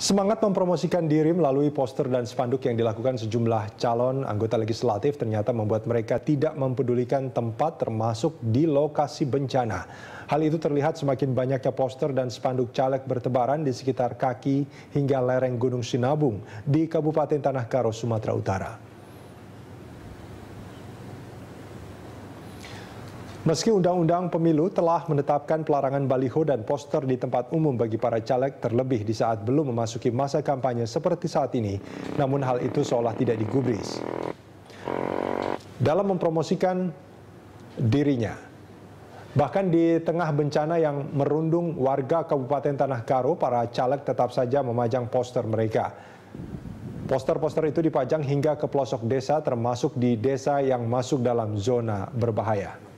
Semangat mempromosikan diri melalui poster dan spanduk yang dilakukan sejumlah calon anggota legislatif ternyata membuat mereka tidak mempedulikan tempat termasuk di lokasi bencana. Hal itu terlihat semakin banyaknya poster dan spanduk caleg bertebaran di sekitar kaki hingga lereng Gunung Sinabung di Kabupaten Tanah Karo, Sumatera Utara. Meski Undang-Undang Pemilu telah menetapkan pelarangan baliho dan poster di tempat umum bagi para caleg terlebih di saat belum memasuki masa kampanye seperti saat ini, namun hal itu seolah tidak digubris. Dalam mempromosikan dirinya, bahkan di tengah bencana yang merundung warga Kabupaten Tanah Karo, para caleg tetap saja memajang poster mereka. Poster-poster itu dipajang hingga ke pelosok desa termasuk di desa yang masuk dalam zona berbahaya.